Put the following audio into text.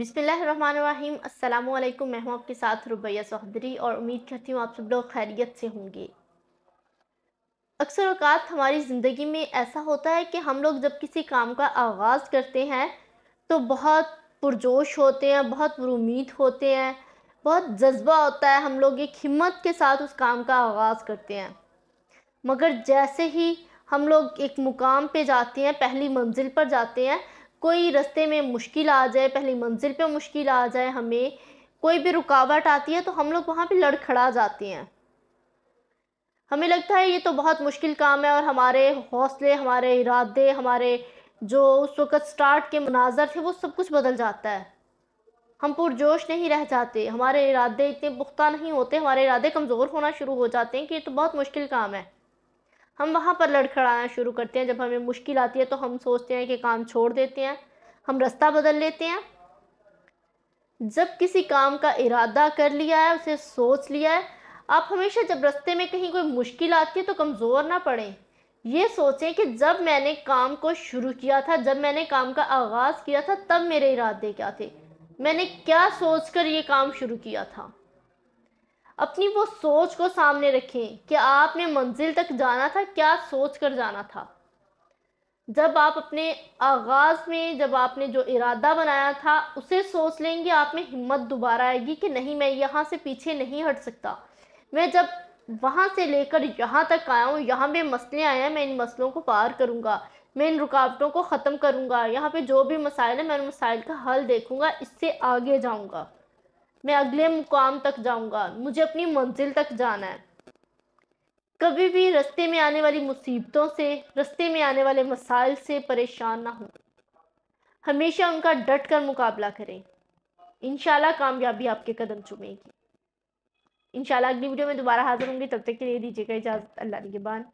बिसमीम अल्लाम मैं हूँ आपके साथ रुबैया चौधरी और उम्मीद करती हूँ आप सब लोग खैरियत से होंगे अक्सर अवकात हमारी ज़िंदगी में ऐसा होता है कि हम लोग जब किसी काम का आगाज़ करते हैं तो बहुत पुरजोश होते हैं बहुत पुरुद होते हैं बहुत जज्बा होता है हम लोग एक हिम्मत के साथ उस काम का आगाज़ करते हैं मगर जैसे ही हम लोग एक मुकाम पर जाते हैं पहली मंजिल पर जाते हैं कोई रास्ते में मुश्किल आ जाए पहली मंजिल पे मुश्किल आ जाए हमें कोई भी रुकावट आती है तो हम लोग वहाँ पे लड़खड़ा जाते हैं हमें लगता है ये तो बहुत मुश्किल काम है और हमारे हौसले हमारे इरादे हमारे जो उस वक़्त स्टार्ट के मनाजर थे वो सब कुछ बदल जाता है हम पुरजोश नहीं रह जाते हमारे इरादे इतने पुख्ता नहीं होते हमारे इरादे कमज़ोर होना शुरू हो जाते हैं कि ये तो बहुत मुश्किल काम है हम वहाँ पर लड़खड़ाना शुरू करते हैं जब हमें मुश्किल आती है तो हम सोचते हैं कि काम छोड़ देते हैं हम रास्ता बदल लेते हैं जब किसी काम का इरादा कर लिया है उसे सोच लिया है आप हमेशा जब रास्ते में कहीं कोई मुश्किल आती है तो कमज़ोर ना पड़ें ये सोचें कि जब मैंने काम को शुरू किया था जब मैंने काम का आगाज़ किया था तब मेरे इरादे क्या थे मैंने क्या सोच कर ये काम शुरू किया था अपनी वो सोच को सामने रखें कि आपने मंजिल तक जाना था क्या सोच कर जाना था जब आप अपने आगाज़ में जब आपने जो इरादा बनाया था उसे सोच लेंगे आप में हिम्मत दोबारा आएगी कि नहीं मैं यहाँ से पीछे नहीं हट सकता मैं जब वहाँ से लेकर यहाँ तक आया हूँ यहाँ पे मसले आए हैं मैं इन मसलों को पार करूँगा मैं इन रुकावटों को ख़त्म करूँगा यहाँ पे जो भी मसाइल है मैं उन मसाइल का हल देखूँगा इससे आगे जाऊँगा मैं अगले मुकाम तक जाऊंगा मुझे अपनी मंजिल तक जाना है कभी भी रस्ते में आने वाली मुसीबतों से रस्ते में आने वाले मसाइल से परेशान ना हो हमेशा उनका डट कर मुकाबला करें इनशाला कामयाबी आपके कदम चुमेगी इनशाला अगली वीडियो में दोबारा हाजिर होंगी तब तक के लिए दीजिएगा इजाज़त अल्लाह निगबान